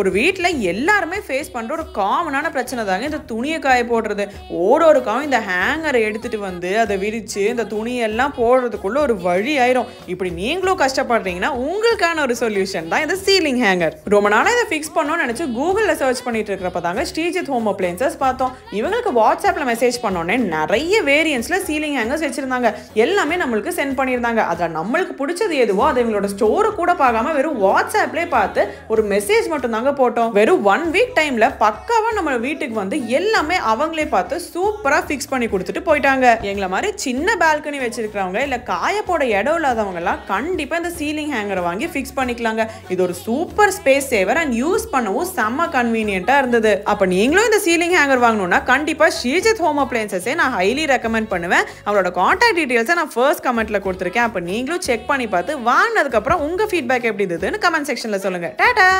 ஒரு வீட்டில் எல்லாருமே ஃபேஸ் பண்ணுற ஒரு காமனான பிரச்சனை தாங்க இந்த துணியை காய போடுறது ஒரு ஒரு காம் இந்த ஹேங்கரை எடுத்துகிட்டு வந்து அதை விரித்து இந்த துணியெல்லாம் போடுறதுக்குள்ளே ஒரு வழி ஆயிரும் இப்படி நீங்களும் கஷ்டப்படுறீங்கன்னா உங்களுக்கான ஒரு சொல்யூஷன் தான் இந்த சீலிங் ஹேங்கர் ரொம்ப நாளாக இதை ஃபிக்ஸ் பண்ணோன்னு நினச்சி கூகுளில் சர்ச் பண்ணிட்டு இருக்கிறப்ப தாங்க ஸ்ரீஜித் ஹோம் அப்ளைன்சஸ் பார்த்தோம் இவங்களுக்கு வாட்ஸ்அப்பில் மெசேஜ் பண்ணோன்னே நிறைய வேரியன்ஸில் சீலிங் ஹேங்கர்ஸ் வச்சுருந்தாங்க எல்லாமே நம்மளுக்கு சென்ட் பண்ணியிருந்தாங்க அதில் நம்மளுக்கு பிடிச்சது எதுவோ அது இவங்களோட ஸ்டோரை கூட பார்க்காம வெறும் வாட்ஸ்அப்லேயே பார்த்து ஒரு மெசேஜ் மட்டும் நாங்கள் போட்டோம் வெறும் ஒன் வீக் டைமில் பக்காவாக நம்ம வீட்டுக்கு வந்து எல்லாமே அவங்களே பார்த்து சூப்பராக ஃபிக்ஸ் பண்ணி கொடுத்துட்டு போயிட்டாங்க எங்களை மாதிரி சின்ன பால்கனி வச்சிருக்கிறவங்க இல்லை காய போட இடம் எல்லாம் கண்டிப்பாக இந்த சீலிங் ஹேங்கரை வாங்கி ஃபிக்ஸ் பண்ணிக்கலாங்க இது ஒரு super space saver and use பண்ணவும் செம்ம கன்வீனியண்ட்டாக இருந்தது அப்போ நீங்களும் இந்த சீலிங் ஹேங்கர் வாங்கணும்னா கண்டிப்பாக ஸ்ரீஜித் ஹோம் அப்ளையன்சஸே நான் ஹைலி ரெக்கமெண்ட் பண்ணுவேன் அவரோட காண்டாக்ட் டீட்டெயில்ஸை நான் ஃபர்ஸ்ட் கமெண்ட்டில் கொடுத்துருக்கேன் அப்போ நீங்களும் செக் பண்ணி பார்த்து வாங்கினதுக்கப்புறம் உங்கள் ஃபீட்பேக் எப்படி இருந்ததுன்னு கமெண்ட் செக்ஷனில் சொல்லுங்கள் டாடா